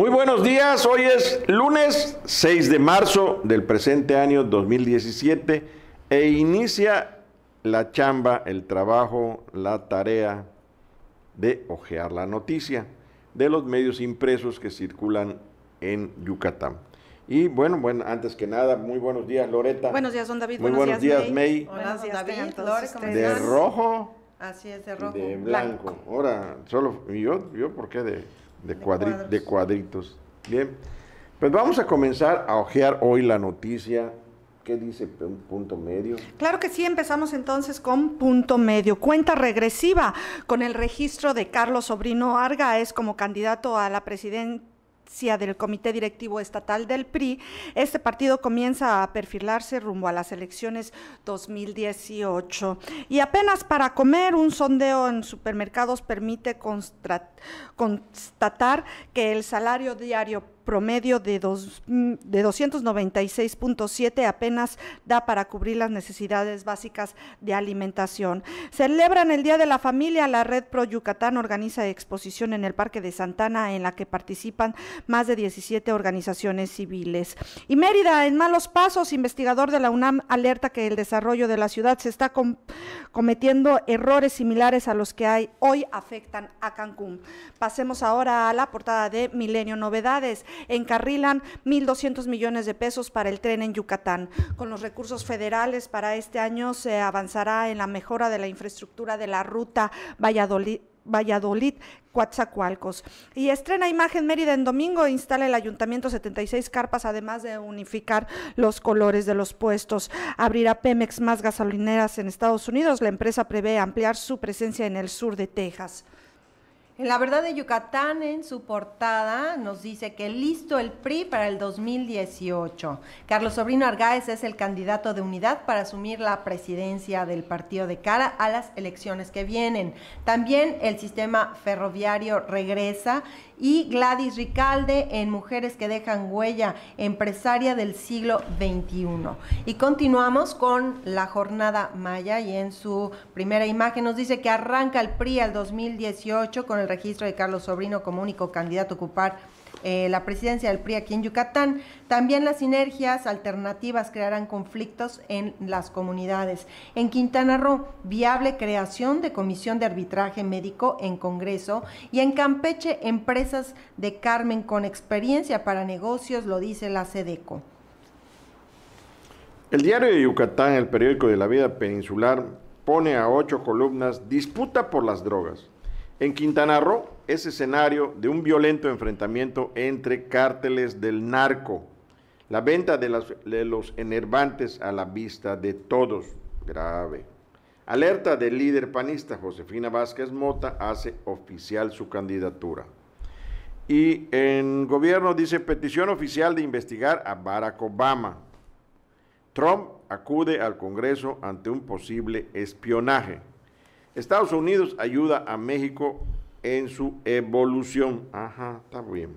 Muy buenos días, hoy es lunes 6 de marzo del presente año 2017 e inicia la chamba, el trabajo, la tarea de ojear la noticia de los medios impresos que circulan en Yucatán. Y bueno, bueno, antes que nada, muy buenos días, Loreta. Buenos días, don David. Muy buenos, días, May. Hola, días, David. de rojo. Así es, de rojo. De blanco. blanco. Ahora, solo yo, yo, ¿por qué de? de, cuadri de cuadritos. Bien, pues vamos a comenzar a hojear hoy la noticia ¿Qué dice punto medio? Claro que sí, empezamos entonces con punto medio. Cuenta regresiva con el registro de Carlos Sobrino Arga, es como candidato a la presidencia del Comité Directivo Estatal del PRI, este partido comienza a perfilarse rumbo a las elecciones 2018. Y apenas para comer, un sondeo en supermercados permite constatar que el salario diario promedio de, mm, de 296.7 apenas da para cubrir las necesidades básicas de alimentación. Celebran el Día de la Familia. La Red Pro Yucatán organiza exposición en el Parque de Santana en la que participan más de 17 organizaciones civiles. Y Mérida, en malos pasos, investigador de la UNAM alerta que el desarrollo de la ciudad se está cometiendo errores similares a los que hoy afectan a Cancún. Pasemos ahora a la portada de Milenio Novedades encarrilan 1.200 millones de pesos para el tren en Yucatán. Con los recursos federales para este año se avanzará en la mejora de la infraestructura de la ruta Valladolid Valladolid, Y estrena imagen Mérida en domingo, instala el ayuntamiento 76 carpas, además de unificar los colores de los puestos. Abrirá Pemex más gasolineras en Estados Unidos. La empresa prevé ampliar su presencia en el sur de Texas. En La Verdad de Yucatán, en su portada, nos dice que listo el PRI para el 2018. Carlos Sobrino Argáez es el candidato de unidad para asumir la presidencia del partido de cara a las elecciones que vienen. También el sistema ferroviario regresa y Gladys Ricalde en Mujeres que dejan huella, empresaria del siglo XXI. Y continuamos con la jornada Maya y en su primera imagen nos dice que arranca el PRI al 2018 con el registro de Carlos Sobrino como único candidato a ocupar eh, la presidencia del PRI aquí en Yucatán. También las sinergias alternativas crearán conflictos en las comunidades. En Quintana Roo, viable creación de comisión de arbitraje médico en Congreso. Y en Campeche, empresas de Carmen con experiencia para negocios, lo dice la SEDECO. El diario de Yucatán, el periódico de la vida peninsular, pone a ocho columnas disputa por las drogas. En Quintana Roo, es escenario de un violento enfrentamiento entre cárteles del narco. La venta de, los enervantes a la vista de todos. Grave. Alerta del líder panista Josefina Vázquez Mota hace oficial su candidatura. Y en gobierno dice petición oficial de investigar a Barack Obama. Trump acude al Congreso ante un posible espionaje. Estados Unidos ayuda a México en su evolución. Ajá, está bien.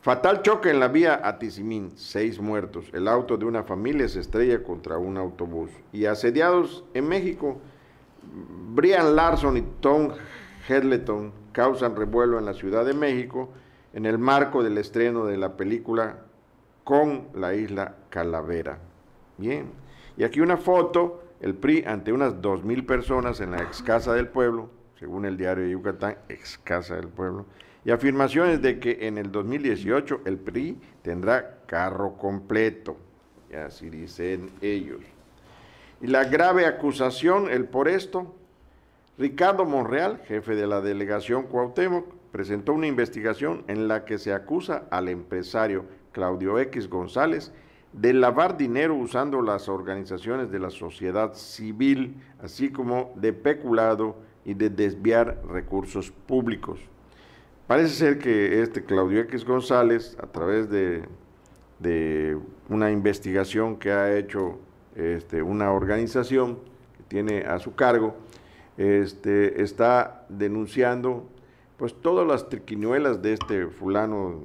Fatal choque en la vía atisimín, seis muertos. El auto de una familia se estrella contra un autobús. Y asediados en México, Brian Larson y Tom Hedleton causan revuelo en la Ciudad de México en el marco del estreno de la película Con la isla Calavera. Bien. Y aquí una foto, el PRI ante unas 2.000 personas en la ex casa del pueblo, según el diario de Yucatán, escasa del Pueblo, y afirmaciones de que en el 2018 el PRI tendrá carro completo, y así dicen ellos. Y la grave acusación, el por esto, Ricardo Monreal, jefe de la delegación Cuauhtémoc, presentó una investigación en la que se acusa al empresario Claudio X González de lavar dinero usando las organizaciones de la sociedad civil, así como de peculado y de desviar recursos públicos. Parece ser que este Claudio X González, a través de, una investigación que ha hecho este, una organización que tiene a su cargo, este, está denunciando pues todas las triquiñuelas de este fulano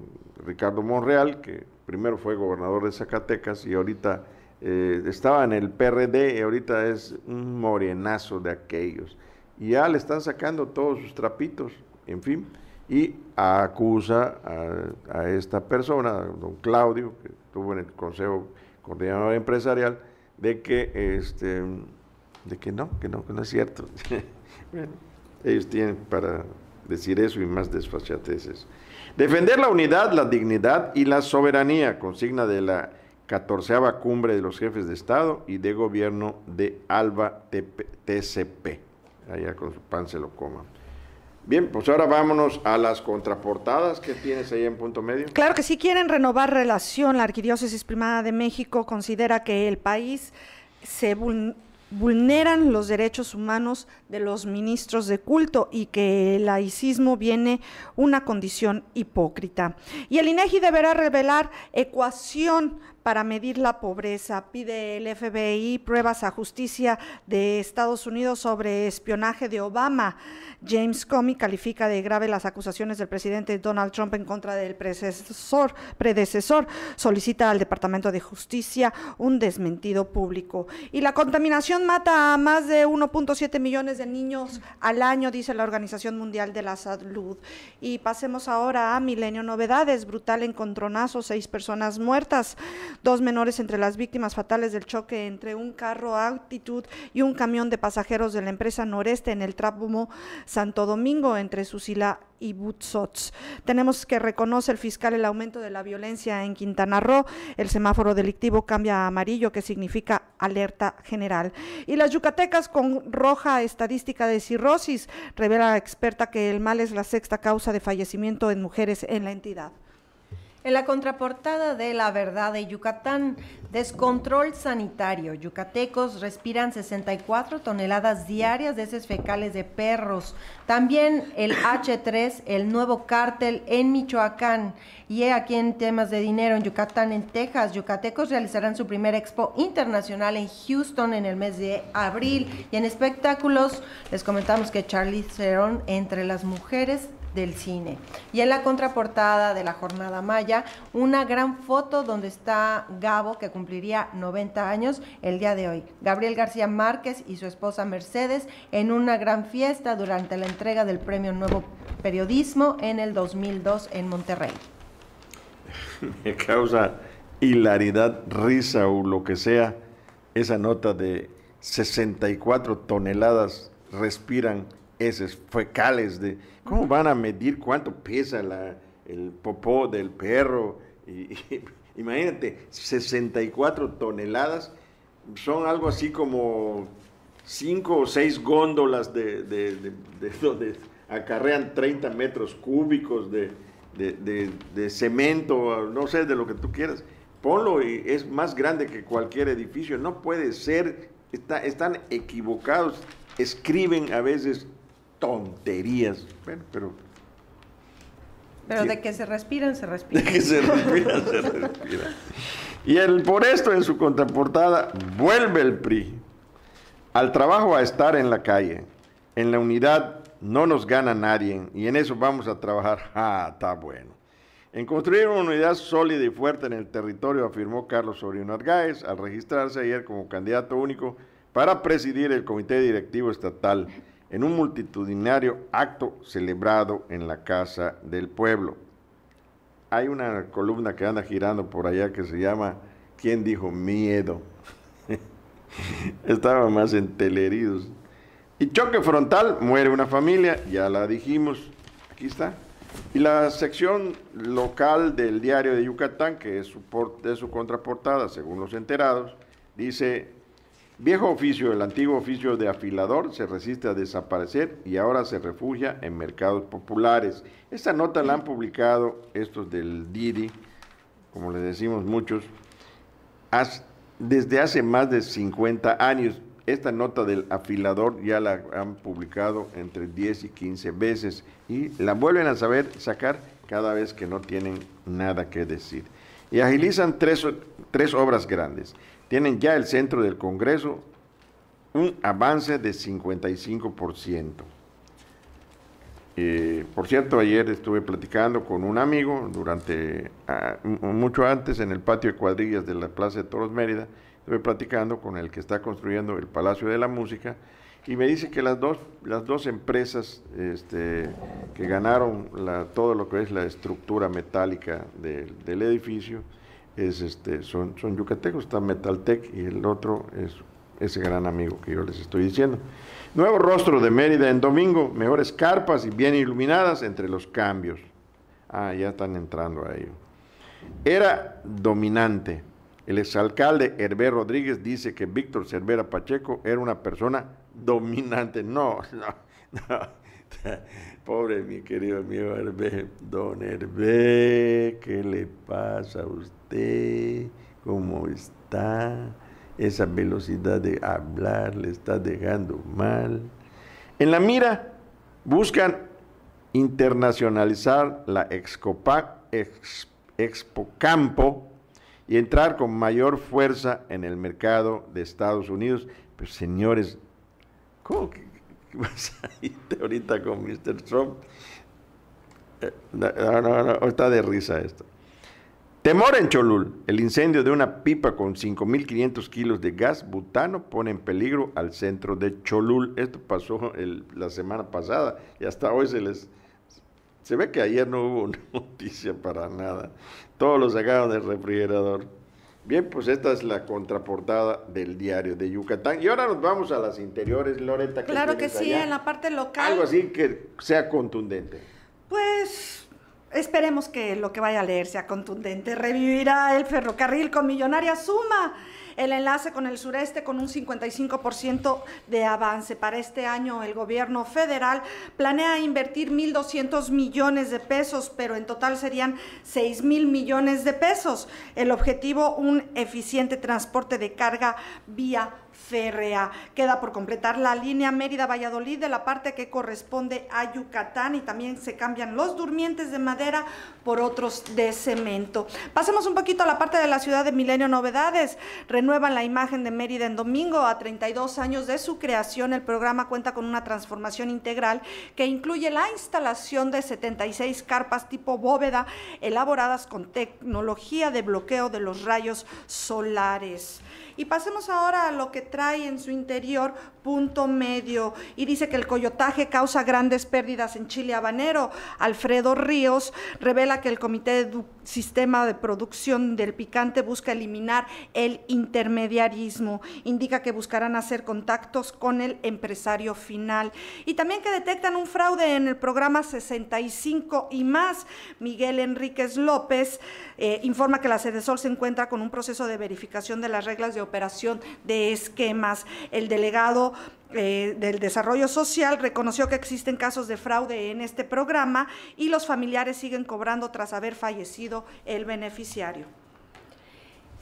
Ricardo Monreal, que primero fue gobernador de Zacatecas y ahorita eh, estaba en el PRD y ahorita es un morenazo de aquellos y ya le están sacando todos sus trapitos, en fin, y acusa a, esta persona, don Claudio, que estuvo en el Consejo Coordinador Empresarial, de que, este, de que no, que no, que no es cierto. ellos tienen para decir eso y más desfachateces. Defender la unidad, la dignidad y la soberanía, consigna de la catorceava cumbre de los jefes de Estado y de gobierno de ALBA TCP allá con su pan se lo coma. Bien, pues ahora vámonos a las contraportadas que tienes ahí en punto medio. Claro que sí quieren renovar relación. La Arquidiócesis Primada de México considera que el país se vulneran los derechos humanos de los ministros de culto y que el laicismo viene una condición hipócrita. Y el INEGI e deberá revelar ecuación para medir la pobreza. Pide el FBI pruebas a justicia de Estados Unidos sobre espionaje de Obama. James Comey califica de grave las acusaciones del presidente Donald Trump en contra del predecesor. Solicita al Departamento de Justicia un desmentido público. Y la contaminación mata a más de 1.7 millones de niños al año, dice la Organización Mundial de la Salud. Y pasemos ahora a Milenio Novedades. Brutal encontronazo, seis personas muertas dos menores entre las víctimas fatales del choque entre un carro Altitud y un camión de pasajeros de la empresa Noreste en el trápumo Santo Domingo entre Susila y Butzots Tenemos que reconoce el fiscal el aumento de la violencia en Quintana Roo. El semáforo delictivo cambia a amarillo, que significa alerta general. Y las yucatecas con roja estadística de cirrosis. Revela experta que el mal es la sexta causa de fallecimiento en mujeres en la entidad. En la contraportada de La Verdad de Yucatán, descontrol sanitario. Yucatecos respiran 64 toneladas diarias de heces fecales de perros. También el H3, el nuevo cártel en Michoacán. Y aquí en temas de dinero, en Yucatán, en Texas, yucatecos realizarán su primer expo internacional en Houston en el mes de abril. Y en espectáculos, les comentamos que Charlie Cerón entre las mujeres del cine. Y en la contraportada de la Jornada Maya, una gran foto donde está Gabo, que cumpliría 90 años el día de hoy. Gabriel García Márquez y su esposa Mercedes en una gran fiesta durante la entrega del Premio Nuevo Periodismo en el 2002 en Monterrey. Me causa hilaridad, risa o lo que sea, esa nota de 64 toneladas respiran esos fecales de ¿Cómo van a medir cuánto pesa el popó del perro? Y, imagínate, 64 toneladas son algo así como 5 o 6 góndolas de, donde acarrean 30 metros cúbicos de, cemento, no sé, de lo que tú quieras. Ponlo y es más grande que cualquier edificio. No puede ser, están equivocados. Escriben a veces tonterías. Bueno, pero. Pero de que se respiran, se respiran. De que se respiran, se respiran. Y el, por esto en su contraportada, vuelve el PRI al trabajo a estar en la calle. En la unidad no nos gana nadie y en eso vamos a trabajar. Ah, está bueno. En construir una unidad sólida y fuerte en el territorio, afirmó Carlos Orión Argáez al registrarse ayer como candidato único para presidir el Comité Directivo Estatal en un multitudinario acto celebrado en la Casa del Pueblo. Hay una columna que anda girando por allá que se llama ¿Quién dijo miedo? Estaban más enteleridos. Y choque frontal, muere una familia, ya la dijimos, aquí está. Y la sección local del diario de Yucatán, que es su, su contraportada, según los enterados, dice Viejo oficio, el antiguo oficio de afilador, se resiste a desaparecer y ahora se refugia en mercados populares. Esta nota la han publicado estos del Didi, como les decimos muchos, desde hace más de 50 años. Esta nota del afilador ya la han publicado entre 10 y 15 veces y la vuelven a saber sacar cada vez que no tienen nada que decir. Y agilizan tres tres obras grandes. Tienen ya el centro del Congreso un avance de 55%. Eh, por cierto, ayer estuve platicando con un amigo durante ah, mucho antes en el patio de cuadrillas de la Plaza de Toros Mérida, estuve platicando con el que está construyendo el Palacio de la Música y me dice que las dos, las dos empresas este, que ganaron todo lo que es la estructura metálica del edificio, es este, son, son yucatecos, está Metaltec y el otro es ese gran amigo que yo les estoy diciendo. Nuevo rostro de Mérida en domingo, mejores carpas y bien iluminadas entre los cambios. Ah, ya están entrando a ello. Era dominante. El exalcalde Hervé Rodríguez dice que Víctor Cervera Pacheco era una persona dominante. No, no, no. Pobre mi querido amigo Hervé. Don Hervé, ¿qué le pasa a usted? ¿Cómo está? Esa velocidad de hablar le está dejando mal. En la mira buscan internacionalizar la Excopac Expo y entrar con mayor fuerza en el mercado de Estados Unidos. Pero señores, ¿cómo que ahorita con Mr. Trump. Eh, está de risa esto. Temor en Cholul. El incendio de una pipa con 5.500 kilos de gas butano pone en peligro al centro de Cholul. Esto pasó la semana pasada y hasta hoy se les... Se ve que ayer no hubo noticia para nada. Todos lo sacaron del refrigerador. Bien, pues esta es la contraportada del diario de Yucatán. Y ahora nos vamos a las interiores, Loreta. Claro que sí, en la parte local. Algo así que sea contundente. Pues esperemos que lo que vaya a leer sea contundente. Revivirá el ferrocarril con millonaria suma el enlace con el sureste con un 55% de avance. Para este año el gobierno federal planea invertir 1.200 millones de pesos, pero en total serían 6.000 millones de pesos. El objetivo, un eficiente transporte de carga vía férrea. Queda por completar la línea Mérida-Valladolid de la parte que corresponde a Yucatán y también se cambian los durmientes de madera por otros de cemento. Pasemos un poquito a la parte de la ciudad de Milenio Novedades nueva la imagen de Mérida en domingo. A 32 años de su creación, el programa cuenta con una transformación integral que incluye la instalación de 76 carpas tipo bóveda elaboradas con tecnología de bloqueo de los rayos solares. Y pasemos ahora a lo que trae en su interior punto medio. Y dice que el coyotaje causa grandes pérdidas en Chile habanero. Alfredo Ríos revela que el Comité de Sistema de Producción del Picante busca eliminar el intermediarismo. Indica que buscarán hacer contactos con el empresario final. Y también que detectan un fraude en el programa 65 y más. Miguel Enríquez López eh, informa que la Sol se encuentra con un proceso de verificación de las reglas de operación de esquemas. El delegado eh, del Desarrollo Social reconoció que existen casos de fraude en este programa y los familiares siguen cobrando tras haber fallecido el beneficiario.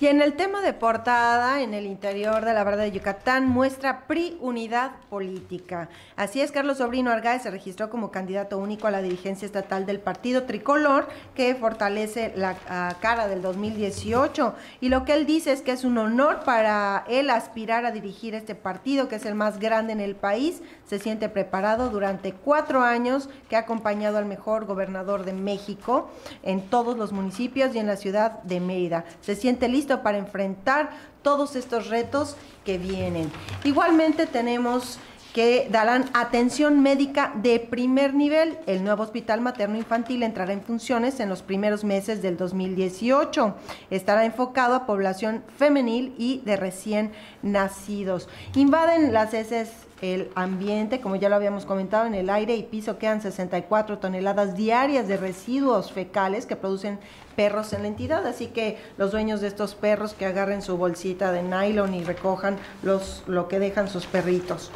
Y en el tema de portada, en el interior de la Verdad de Yucatán, muestra PRI unidad política. Así es, Carlos Sobrino Argáez se registró como candidato único a la dirigencia estatal del partido tricolor que fortalece la cara del 2018. Y lo que él dice es que es un honor para él aspirar a dirigir este partido, que es el más grande en el país. Se siente preparado durante cuatro años que ha acompañado al mejor gobernador de México en todos los municipios y en la ciudad de Mérida. Se siente listo para enfrentar todos estos retos que vienen. Igualmente tenemos que darán atención médica de primer nivel. El nuevo Hospital Materno Infantil entrará en funciones en los primeros meses del 2018. Estará enfocado a población femenil y de recién nacidos. Invaden las heces el ambiente, como ya lo habíamos comentado, en el aire y piso quedan 64 toneladas diarias de residuos fecales que producen perros en la entidad, así que los dueños de estos perros que agarren su bolsita de nylon y recojan los, lo que dejan sus perritos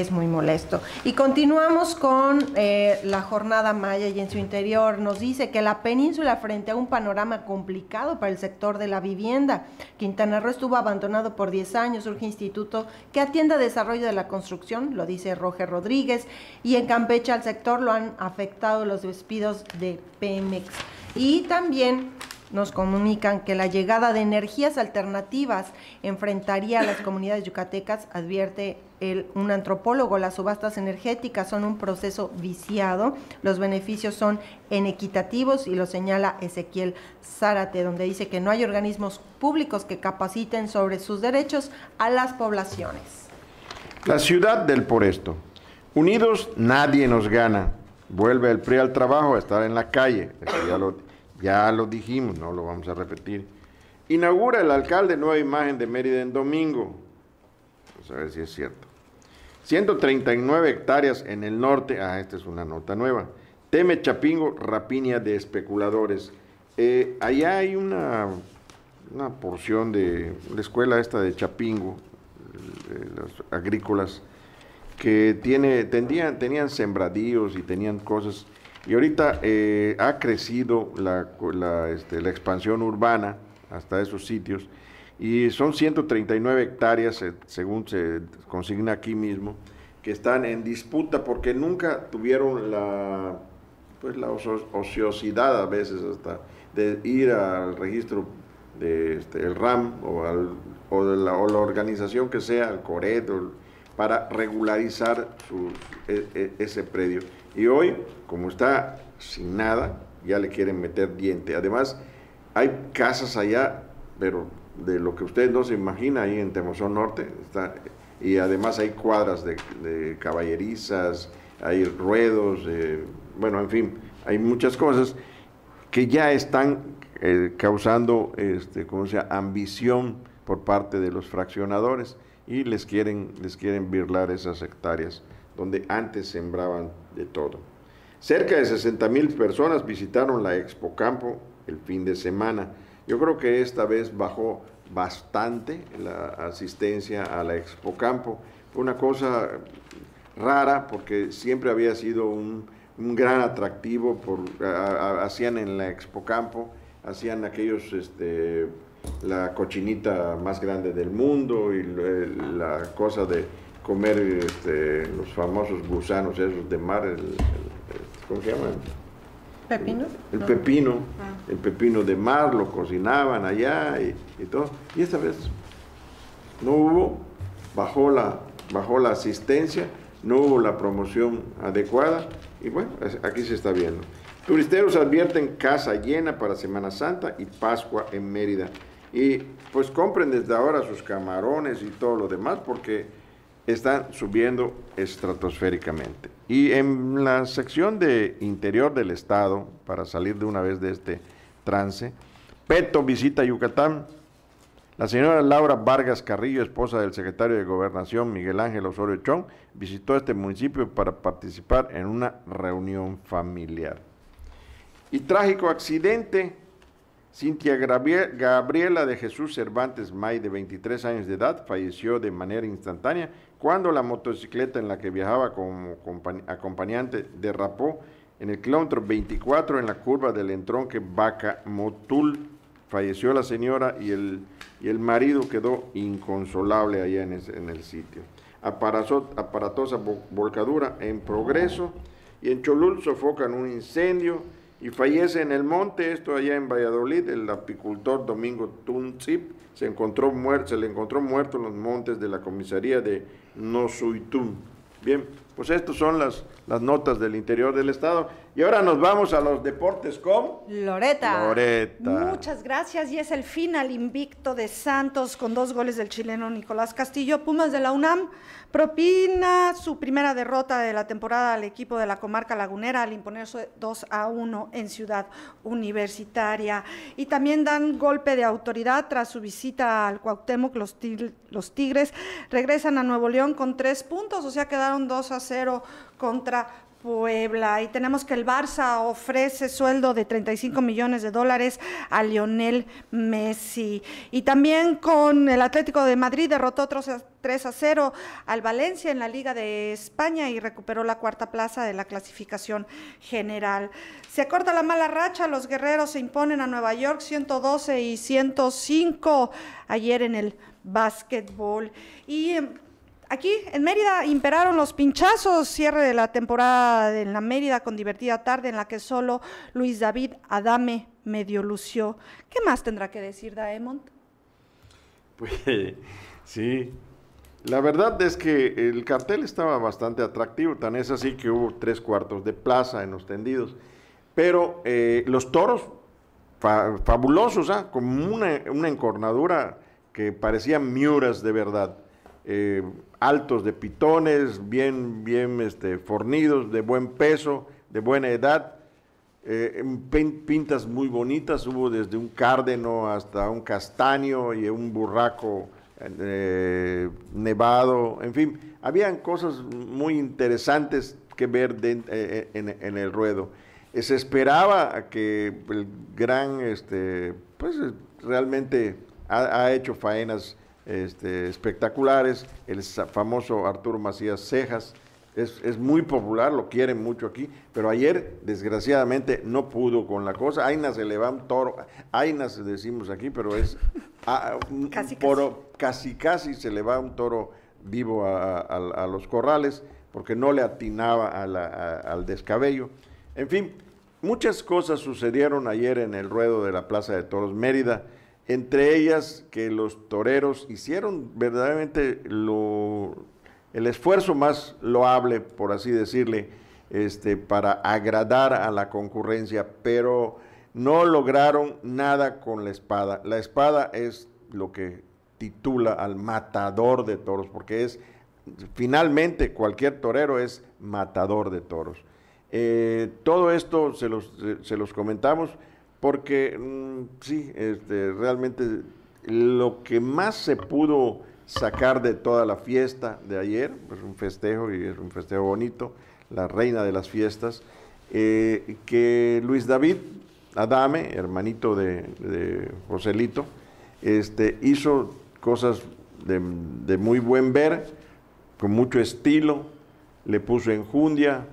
es muy molesto. Y continuamos con eh, la jornada Maya y en su interior nos dice que la península frente a un panorama complicado para el sector de la vivienda. Quintana Roo estuvo abandonado por 10 años, surge instituto que atienda desarrollo de la construcción, lo dice Roger Rodríguez, y en Campeche al sector lo han afectado los despidos de Pemex. Y también nos comunican que la llegada de energías alternativas enfrentaría a las comunidades yucatecas, advierte un antropólogo. Las subastas energéticas son un proceso viciado, los beneficios son inequitativos y lo señala Ezequiel Zárate, donde dice que no hay organismos públicos que capaciten sobre sus derechos a las poblaciones. La ciudad del por esto. Unidos nadie nos gana. Vuelve el PRI al trabajo a estar en la calle. Ya lo dijimos, no lo vamos a repetir. Inaugura el alcalde nueva imagen de Mérida en domingo. Vamos a ver si es cierto. 139 hectáreas en el norte. Ah, esta es una nota nueva. Teme Chapingo, rapiña de especuladores. Eh, allá hay una, una porción de la escuela esta de Chapingo, las agrícolas, que tiene, tenían sembradíos y tenían cosas y ahorita eh, ha crecido este, la, expansión urbana hasta esos sitios y son 139 hectáreas, eh, según se consigna aquí mismo, que están en disputa porque nunca tuvieron la, pues, la ociosidad a veces hasta de ir al registro de, este, RAM o, la, organización que sea, el CORET, para regularizar e, e, ese predio y hoy, como está sin nada, ya le quieren meter diente. Además, hay casas allá, pero de lo que ustedes no se imagina, ahí en Temozón Norte, está, y además hay cuadras de, caballerizas, hay ruedos, eh, bueno, en fin, hay muchas cosas que ya están eh, causando este, ¿cómo se llama? ambición por parte de los fraccionadores y les quieren, les quieren virlar esas hectáreas donde antes sembraban de todo. Cerca de 60 mil personas visitaron la Expo Campo el fin de semana. Yo creo que esta vez bajó bastante la asistencia a la Expo Campo. Fue una cosa rara porque siempre había sido un, gran atractivo. Por, hacían en la Expo Campo, hacían aquellos, este, la cochinita más grande del mundo y eh, la cosa de comer este, los famosos gusanos esos de mar, el, ¿cómo se llama? ¿Pepino? El, pepino, ah. el pepino de mar, lo cocinaban allá y, y, todo. Y esta vez no hubo, bajó la, bajó la asistencia, no hubo la promoción adecuada y bueno, aquí se está viendo. Turisteros advierten casa llena para Semana Santa y Pascua en Mérida. Y pues compren desde ahora sus camarones y todo lo demás porque están subiendo estratosféricamente. Y en la sección de interior del estado, para salir de una vez de este trance, Peto visita Yucatán. La señora Laura Vargas Carrillo, esposa del secretario de Gobernación Miguel Ángel Osorio Chón, visitó este municipio para participar en una reunión familiar. Y trágico accidente, Cintia Gabriela de Jesús Cervantes May, de 23 años de edad, falleció de manera instantánea cuando la motocicleta en la que viajaba como acompañante derrapó en el kilómetro 24 en la curva del entronque Vaca Motul. Falleció la señora y el, el marido quedó inconsolable allá en, el sitio. aparatosa volcadura en progreso y en Cholul sofocan un incendio y fallece en el monte, esto allá en Valladolid, el apicultor Domingo Tunzip se, encontró muerto, le encontró muerto en los montes de la comisaría de Nosuitún. Bien, pues estas son las, las notas del interior del Estado. Y ahora nos vamos a los deportes con Loreta. Muchas gracias. Y es el final invicto de Santos con dos goles del chileno Nicolás Castillo. Pumas de la UNAM propina su primera derrota de la temporada al equipo de la comarca lagunera al imponerse 2 a 1 en Ciudad Universitaria. Y también dan golpe de autoridad tras su visita al Cuauhtémoc. Los, los Tigres regresan a Nuevo León con tres puntos, o sea quedaron 2 a 0 contra Puebla. Y tenemos que el Barça ofrece sueldo de 35 millones de dólares a Lionel Messi. Y también con el Atlético de Madrid derrotó 3 a 0 al Valencia en la Liga de España y recuperó la cuarta plaza de la clasificación general. Se acorta la mala racha, los guerreros se imponen a Nueva York 112 y 105 ayer en el básquetbol. Y em, Aquí en Mérida imperaron los pinchazos, cierre de la temporada en la Mérida con divertida tarde en la que solo Luis David Adame medio lució. ¿Qué más tendrá que decir Daemont? Pues sí, la verdad es que el cartel estaba bastante atractivo, tan es así que hubo tres cuartos de plaza en los tendidos, pero eh, los toros fabulosos, ¿eh? ¿ah? con una, encornadura que parecían miuras de verdad. Eh, altos de pitones, bien, bien este, fornidos, de buen peso, de buena edad, eh, pintas muy bonitas, hubo desde un cárdeno hasta un castaño y un burraco eh, nevado, en fin, habían cosas muy interesantes que ver en, el ruedo. se esperaba que el gran, este, pues realmente ha hecho faenas este, espectaculares, el famoso Arturo Macías Cejas, es, muy popular, lo quieren mucho aquí, pero ayer desgraciadamente no pudo con la cosa. Aina se le va un toro, Aina se decimos aquí, pero es ah, casi, casi. se le va un toro vivo a, los corrales porque no le atinaba al descabello. En fin, muchas cosas sucedieron ayer en el ruedo de la Plaza de Toros Mérida entre ellas que los toreros hicieron verdaderamente lo, el esfuerzo más loable, por así decirle, este, para agradar a la concurrencia, pero no lograron nada con la espada. La espada es lo que titula al matador de toros, porque es, finalmente, cualquier torero es matador de toros. Eh, todo esto se los, se los comentamos porque mm, sí, este, realmente lo que más se pudo sacar de toda la fiesta de ayer, pues un festejo y es un festejo bonito, la reina de las fiestas, eh, que Luis David Adame, hermanito de, de Joselito, este, hizo cosas de, de muy buen ver, con mucho estilo, le puso enjundia,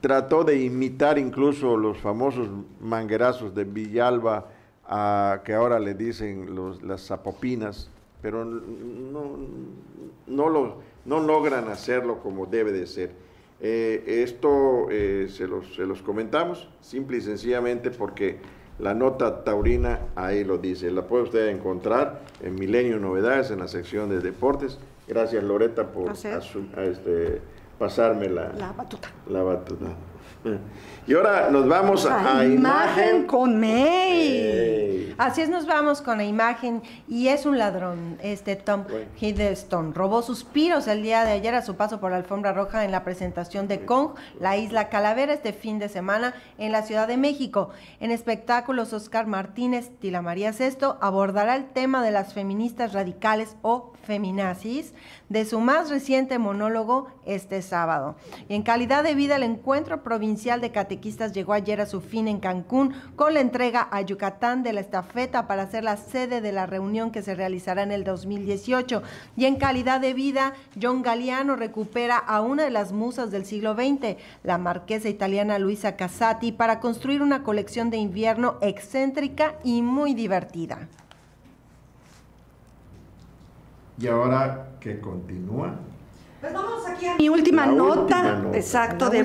trató de imitar incluso los famosos manguerazos de Villalba, a, que ahora le dicen los, las zapopinas, pero no, lo, no logran hacerlo como debe de ser. Eh, esto eh, se, los, comentamos simple y sencillamente porque la nota taurina ahí lo dice. La puede usted encontrar en Milenio Novedades en la sección de deportes. Gracias Loreta por este, pasarme la, batuta. La batuta. Y ahora nos vamos a, a imagen, con May. Así es, nos vamos con la imagen y es un ladrón, este Tom Hiddleston. Robó suspiros el día de ayer a su paso por la alfombra roja en la presentación de Kong, la isla Calavera, este fin de semana en la Ciudad de México. En espectáculos, Oscar Martínez, Tila María Sesto abordará el tema de las feministas radicales o feminazis, de su más reciente monólogo este sábado. Y en calidad de vida, el encuentro provincial de catequistas llegó ayer a su fin en Cancún con la entrega a Yucatán de la estafeta para ser la sede de la reunión que se realizará en el 2018. Y en calidad de vida, John Galeano recupera a una de las musas del siglo XX, la marquesa italiana Luisa Casati, para construir una colección de invierno excéntrica y muy divertida y ahora que continúa. Pues mi última nota, exacto, de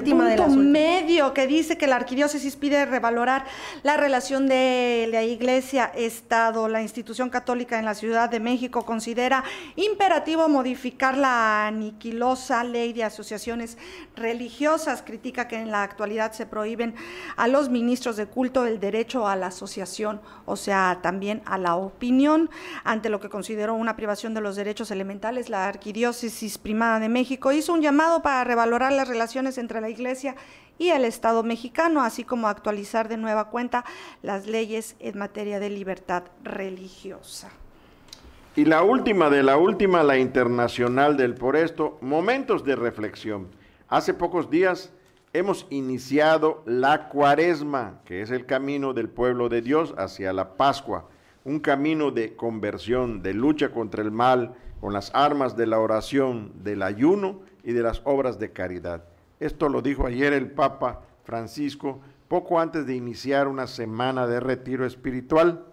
medio, que dice que la arquidiócesis pide revalorar la relación de la Iglesia-Estado. La institución católica en la Ciudad de México considera imperativo modificar la aniquilosa ley de asociaciones religiosas. Critica que en la actualidad se prohíben a los ministros de culto el derecho a la asociación, o sea, también a la opinión, ante lo que consideró una privación de los derechos elementales. La arquidiócesis primada de México y es un llamado para revalorar las relaciones entre la Iglesia y el Estado mexicano, así como actualizar de nueva cuenta las leyes en materia de libertad religiosa. Y la última de la última, la internacional del por esto, momentos de reflexión. Hace pocos días hemos iniciado la cuaresma, que es el camino del pueblo de Dios hacia la Pascua, un camino de conversión, de lucha contra el mal, con las armas de la oración, del ayuno y de las obras de caridad. Esto lo dijo ayer el Papa Francisco poco antes de iniciar una semana de retiro espiritual.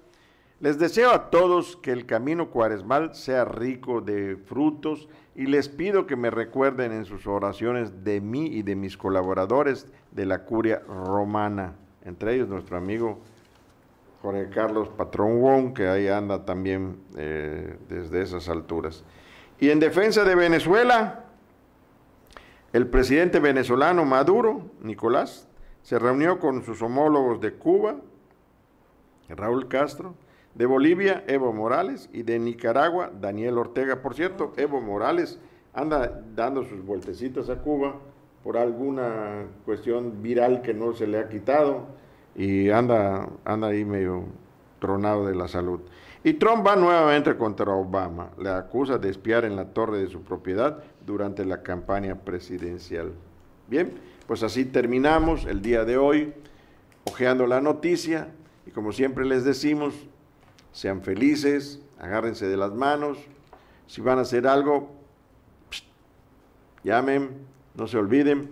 Les deseo a todos que el camino cuaresmal sea rico de frutos y les pido que me recuerden en sus oraciones de mí y de mis colaboradores de la curia romana, entre ellos nuestro amigo Jorge Carlos Patrón Wong, que ahí anda también eh, desde esas alturas. Y en defensa de Venezuela, el presidente venezolano Maduro, Nicolás, se reunió con sus homólogos de Cuba, Raúl Castro, de Bolivia, Evo Morales, y de Nicaragua, Daniel Ortega. Por cierto, Evo Morales anda dando sus vueltecitas a Cuba por alguna cuestión viral que no se le ha quitado y anda, anda ahí medio tronado de la salud. Y Trump va nuevamente contra Obama, le acusa de espiar en la torre de su propiedad durante la campaña presidencial. Bien, pues así terminamos el día de hoy, ojeando la noticia, y como siempre les decimos, sean felices, agárrense de las manos, si van a hacer algo, llamen, no se olviden.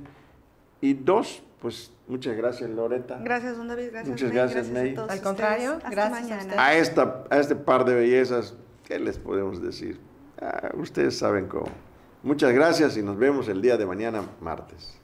Y dos, pues muchas gracias, Loreta. Gracias, don David. muchas gracias, May. Al contrario, gracias A, esta, a este par de bellezas, ¿qué les podemos decir? Ah, ustedes saben cómo. Muchas gracias y nos vemos el día de mañana, martes.